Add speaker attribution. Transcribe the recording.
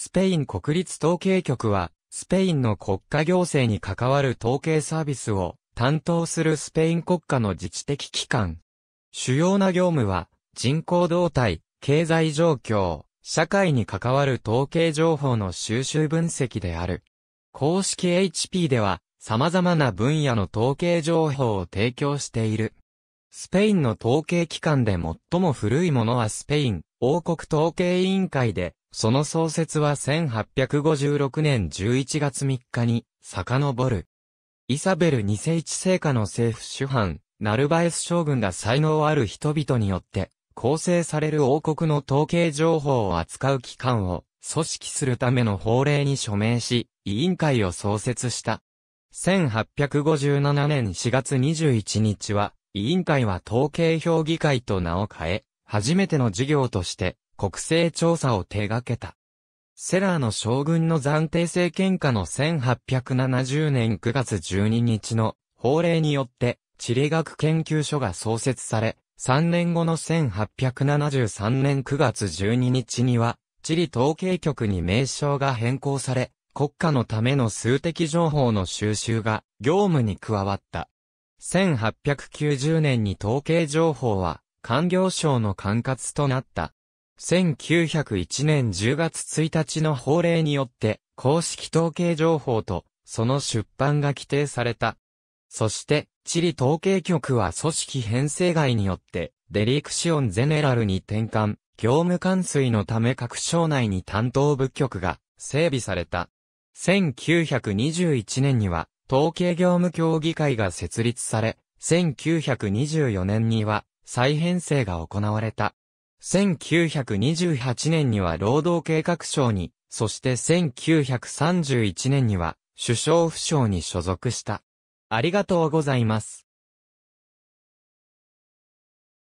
Speaker 1: スペイン国立統計局は、スペインの国家行政に関わる統計サービスを担当するスペイン国家の自治的機関。主要な業務は、人口動態、経済状況、社会に関わる統計情報の収集分析である。公式 HP では、様々な分野の統計情報を提供している。スペインの統計機関で最も古いものはスペイン王国統計委員会でその創設は1856年11月3日に遡る。イサベル2世一世家の政府主犯、ナルバエス将軍が才能ある人々によって構成される王国の統計情報を扱う機関を組織するための法令に署名し、委員会を創設した。1857年4月21日は、委員会は統計評議会と名を変え、初めての事業として、国勢調査を手掛けた。セラーの将軍の暫定政権下の1870年9月12日の法令によって地理学研究所が創設され、3年後の1873年9月12日には、地理統計局に名称が変更され、国家のための数的情報の収集が業務に加わった。1890年に統計情報は、官業省の管轄となった。1901年10月1日の法令によって、公式統計情報と、その出版が規定された。そして、地理統計局は組織編成外によって、デリクシオンゼネラルに転換、業務関水のため各省内に担当部局が整備された。1921年には、統計業務協議会が設立され、1924年には、再編成が行われた。1928年には労働計画省に、そして1931年には首相府省に所属した。ありがとうございます。